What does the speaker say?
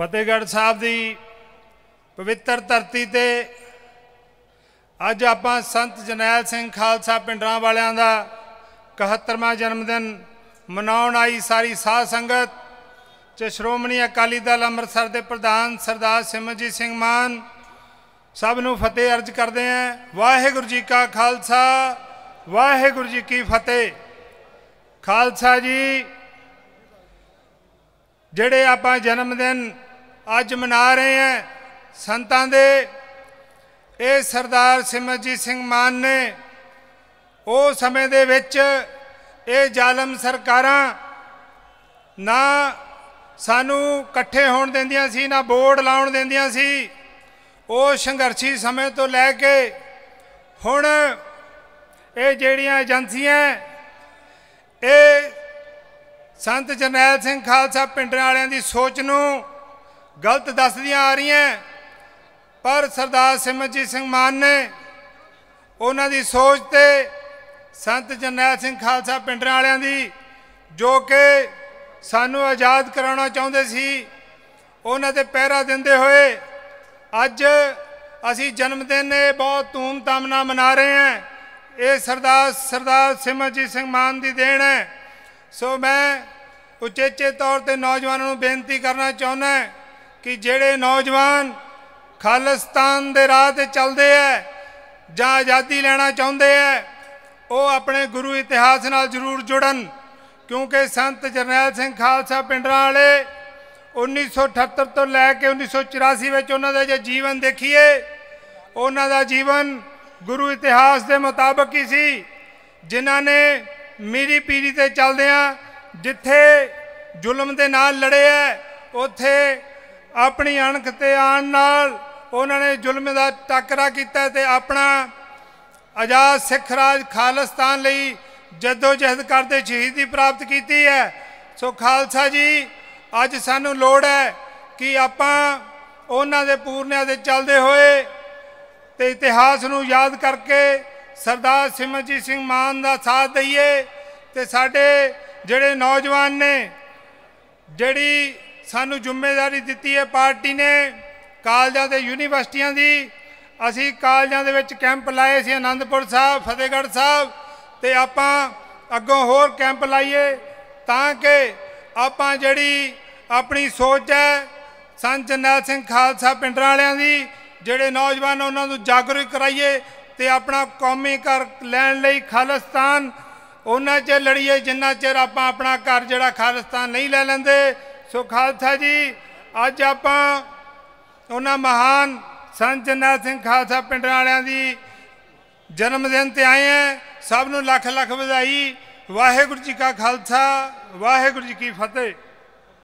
ਫਤਿਹਗੜ੍ਹ ਸਾਹਿਬ ਦੀ ਪਵਿੱਤਰ ਧਰਤੀ ਤੇ ਅੱਜ ਆਪਾਂ ਸੰਤ ਜਨੈਲ ਸਿੰਘ ਖਾਲਸਾ ਪਿੰਡਰਾਂ ਵਾਲਿਆਂ ਦਾ 71ਵਾਂ ਜਨਮ ਦਿਨ ਮਨਾਉਣ ਆਈ ਸਾਰੀ ਸਾਧ ਸੰਗਤ ਚ ਸ਼੍ਰੋਮਣੀ ਅਕਾਲੀ ਦਲ ਅੰਮ੍ਰਿਤਸਰ ਦੇ ਪ੍ਰਧਾਨ ਸਰਦਾਰ ਸਿਮਰਜੀਤ ਸਿੰਘ ਮਾਨ ਸਭ ਨੂੰ ਫਤਿਹ ਅਰਜ ਕਰਦੇ ਆਂ ਵਾਹਿਗੁਰੂ ਜੀ ਕਾ ਖਾਲਸਾ ਵਾਹਿਗੁਰੂ ਜੀ ਕੀ ਫਤਿਹ ਖਾਲਸਾ ਜੀ ਜਿਹੜੇ ਆਪਾਂ ਜਨਮ ਦਿਨ ਅੱਜ ਮਨਾ ਰਹੇ ਆ ਸੰਤਾਂ ਦੇ ਇਹ ਸਰਦਾਰ ਸਿਮਰਜੀਤ ਸਿੰਘ ਮਾਨ ਨੇ ਉਹ ਸਮੇਂ ਦੇ ਵਿੱਚ ਇਹ ਜ਼ਾਲਮ ਸਰਕਾਰਾਂ ਨਾ ਸਾਨੂੰ ਇਕੱਠੇ ਹੋਣ ਦਿੰਦੀਆਂ ਸੀ ਨਾ ਬੋਰਡ ਲਾਉਣ ਦਿੰਦੀਆਂ ਸੀ ਉਹ ਸੰਘਰਸ਼ੀ ਸਮੇਂ ਤੋਂ ਲੈ ਕੇ ਹੁਣ ਇਹ ਜਿਹੜੀਆਂ ਏਜੰਸੀਆਂ ਇਹ ਸੰਤ ਜਰਨੈਲ ਸਿੰਘ ਖਾਲਸਾ ਪਿੰਡਾਂ ਵਾਲਿਆਂ ਦੀ ਸੋਚ ਨੂੰ ਗਲਤ ਦੱਸਦੀਆਂ ਆ ਰਹੀਆਂ ਪਰ ਸਰਦਾਰ ਸਿਮਰਜੀਤ ਸਿੰਘ ਮਾਨ ਨੇ ਉਹਨਾਂ ਦੀ ਸੋਚ ਤੇ ਸੰਤ ਜਨੈਲ ਸਿੰਘ ਖਾਲਸਾ ਪਿੰਡਰਾਂ ਵਾਲਿਆਂ ਦੀ ਜੋ ਕਿ ਸਾਨੂੰ ਆਜ਼ਾਦ ਕਰਾਉਣਾ ਚਾਹੁੰਦੇ ਸੀ ਉਹਨਾਂ ਤੇ ਪਹਿਰਾ ਦਿੰਦੇ ਹੋਏ ਅੱਜ ਅਸੀਂ ਜਨਮ ਦਿਨ ਇਹ ਬਹੁਤ ਧੂਮ-ਧਾਮ ਨਾਲ ਮਨਾ ਰਹੇ ਹਾਂ ਇਹ ਸਰਦਾਰ ਸਰਦਾਰ ਸਿਮਰਜੀਤ ਸਿੰਘ ਮਾਨ ਦੀ ਦੇਣ ਹੈ ਸੋ ਮੈਂ ਉਚੇਚੇ ਤੌਰ ਤੇ ਨੌਜਵਾਨਾਂ ਨੂੰ ਬੇਨਤੀ ਕਰਨਾ ਚਾਹੁੰਦਾ ਹਾਂ ਕਿ ਜਿਹੜੇ ਨੌਜਵਾਨ ਖਾਲਿਸਤਾਨ ਦੇ ਰਾਹ ਤੇ ਚੱਲਦੇ ਐ ਜਾਂ ਆਜ਼ਾਦੀ ਲੈਣਾ ਚਾਹੁੰਦੇ ਐ ਉਹ ਆਪਣੇ ਗੁਰੂ ਇਤਿਹਾਸ ਨਾਲ ਜ਼ਰੂਰ ਜੁੜਨ ਕਿਉਂਕਿ ਸੰਤ ਜਰਨੈਲ ਸਿੰਘ ਖਾਲਸਾ ਪਿੰਡਰਾਂ ਵਾਲੇ 1978 ਤੋਂ ਲੈ ਕੇ 1984 ਵਿੱਚ ਉਹਨਾਂ ਦਾ ਜੇ ਜੀਵਨ ਦੇਖੀਏ ਉਹਨਾਂ ਦਾ ਜੀਵਨ ਗੁਰੂ ਇਤਿਹਾਸ ਦੇ ਮੁਤਾਬਕ ਹੀ ਸੀ ਜਿਨ੍ਹਾਂ ਨੇ ਮੇਰੀ ਪੀੜੀ ਤੇ ਚੱਲਦਿਆਂ ਜਿੱਥੇ ਜ਼ੁਲਮ ਦੇ ਨਾਲ ਲੜਿਆ ਉੱਥੇ ਆਪਣੀ ਅਣਖ ਤੇ ਆਣ ਨਾਲ ਉਹਨਾਂ ਨੇ ਜ਼ੁਲਮ ਦਾ ਟੱਕਰਾ ਕੀਤਾ ਤੇ ਆਪਣਾ ਆਜ਼ਾਦ ਸਿੱਖ ਰਾਜ ਖਾਲਸਤਾਨ ਲਈ ਜਹਿਦ ਕਰਦੇ ਸ਼ਹੀਦੀ ਪ੍ਰਾਪਤ ਕੀਤੀ ਹੈ ਸੋ ਖਾਲਸਾ ਜੀ ਅੱਜ ਸਾਨੂੰ ਲੋੜ ਹੈ ਕਿ ਆਪਾਂ ਉਹਨਾਂ ਦੇ ਪੂਰਨਿਆਂ ਦੇ ਚੱਲਦੇ ਹੋਏ ਤੇ ਇਤਿਹਾਸ ਨੂੰ ਯਾਦ ਕਰਕੇ ਸਰਦਾਰ ਸਿਮਰਜੀਤ ਸਿੰਘ ਮਾਨ ਦਾ ਸਾਥ ਦਈਏ ਤੇ ਸਾਡੇ ਜਿਹੜੇ ਨੌਜਵਾਨ ਨੇ ਜਿਹੜੀ ਸਾਨੂੰ ਜ਼ਿੰਮੇਵਾਰੀ ਦਿੱਤੀ ਹੈ ਪਾਰਟੀ ਨੇ ਕਾਲਜਾਂ ਤੇ ਯੂਨੀਵਰਸਿਟੀਆਂ ਦੀ ਅਸੀਂ ਕਾਲਜਾਂ ਦੇ ਵਿੱਚ ਕੈਂਪ ਲਾਏ ਸੀ ਆਨੰਦਪੁਰ ਸਾਹਿਬ ਫਤਿਹਗੜ੍ਹ ਸਾਹਿਬ ਤੇ ਆਪਾਂ ਅੱਗੋਂ ਹੋਰ ਕੈਂਪ ਲਾਈਏ ਤਾਂ ਕਿ ਆਪਾਂ ਜਿਹੜੀ ਆਪਣੀ ਸੋਚ ਹੈ ਸੰਤ ਜਨਰਲ ਸਿੰਘ ਖਾਲਸਾ ਪਿੰਡਰਾਂ ਵਾਲਿਆਂ ਦੀ ਜਿਹੜੇ ਨੌਜਵਾਨ ਉਹਨਾਂ ਨੂੰ ਜਾਗਰੂਕ ਕਰਾਈਏ ਤੇ ਆਪਣਾ ਕੌਮੀ ਘਰ ਲੈਣ ਲਈ ਖਾਲਸਤਾਨ ਉਹਨਾਂ 'ਚ ਲੜੀਏ ਜਿੰਨਾ ਚਿਰ ਆਪਾਂ ਆਪਣਾ ਘਰ ਜਿਹੜਾ ਖਾਲਸਤਾਨ ਨਹੀਂ ਲੈ ਲੈਂਦੇ ਸੋ ਖਾਲਸਾ ਜੀ ਅੱਜ ਆਪਾਂ ਉਹਨਾਂ ਮਹਾਨ ਸੰਤ ਜਨਾ ਸਿੰਘ ਖਾਲਸਾ ਪਿੰਡ ਵਾਲਿਆਂ ਦੀ ਜਨਮ ਦਿਨ ਤੇ ਆਏ ਆ ਸਭ ਨੂੰ ਲੱਖ ਲੱਖ ਵਧਾਈ ਵਾਹਿਗੁਰੂ ਜੀ ਕਾ ਖਾਲਸਾ ਵਾਹਿਗੁਰੂ ਜੀ ਕੀ ਫਤਿਹ